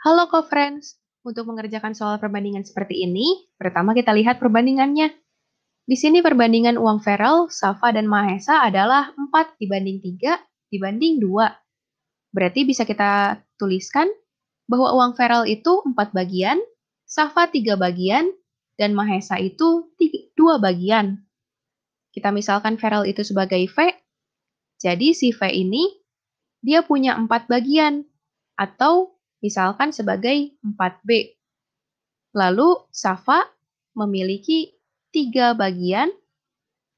Halo co-friends, untuk mengerjakan soal perbandingan seperti ini, pertama kita lihat perbandingannya. Di sini perbandingan uang Feral, Safa, dan Mahesa adalah 4 dibanding 3 dibanding 2. Berarti bisa kita tuliskan bahwa uang Feral itu 4 bagian, Safa 3 bagian, dan Mahesa itu dua 2 bagian. Kita misalkan Feral itu sebagai V, jadi si V ini dia punya 4 bagian atau misalkan sebagai 4B. Lalu Safa memiliki tiga bagian,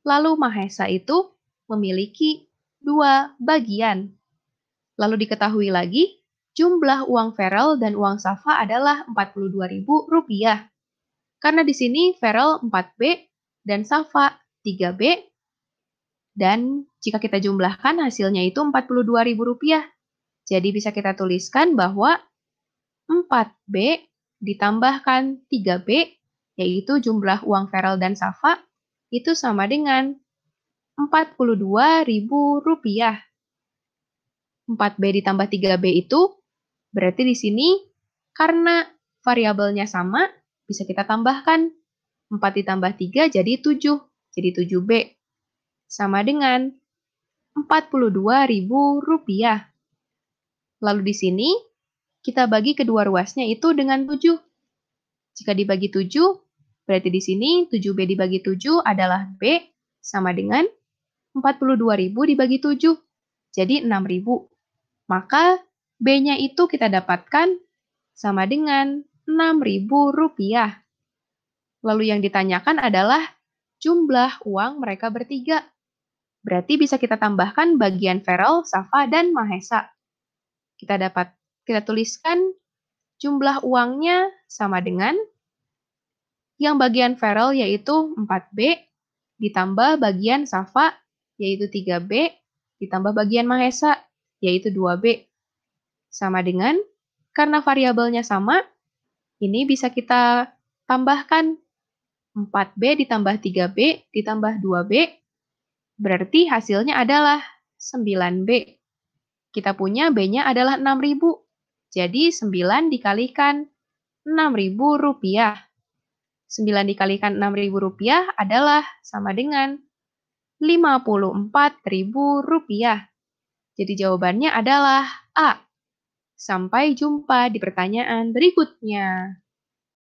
lalu Mahesa itu memiliki dua bagian. Lalu diketahui lagi, jumlah uang Feral dan uang Safa adalah Rp42.000. Karena di sini Feral 4B dan Safa 3B. Dan jika kita jumlahkan hasilnya itu Rp42.000. Jadi bisa kita tuliskan bahwa 4B ditambahkan 3B, yaitu jumlah uang Feral dan Safa, itu sama dengan Rp42.000. 4B ditambah 3B itu berarti di sini karena variabelnya sama, bisa kita tambahkan 4 ditambah 3 jadi 7, jadi 7B. Sama dengan Rp42.000. Lalu di sini kita bagi kedua ruasnya itu dengan 7. Jika dibagi 7, berarti di sini 7B dibagi 7 adalah B sama dengan 42.000 dibagi 7, jadi 6.000. Maka B-nya itu kita dapatkan sama dengan rp rupiah. Lalu yang ditanyakan adalah jumlah uang mereka bertiga. Berarti bisa kita tambahkan bagian Feral, Safa, dan Mahesa. Kita dapat kita tuliskan jumlah uangnya sama dengan yang bagian feral yaitu 4B ditambah bagian Safa yaitu 3B ditambah bagian Mahesa yaitu 2B sama dengan karena variabelnya sama ini bisa kita tambahkan 4B ditambah 3B ditambah 2B, berarti hasilnya adalah 9B. Kita punya B-nya adalah 6000. Jadi 9 dikalikan 6.000 rupiah. 9 dikalikan 6.000 rupiah adalah sama dengan 54.000 rupiah. Jadi jawabannya adalah A. Sampai jumpa di pertanyaan berikutnya.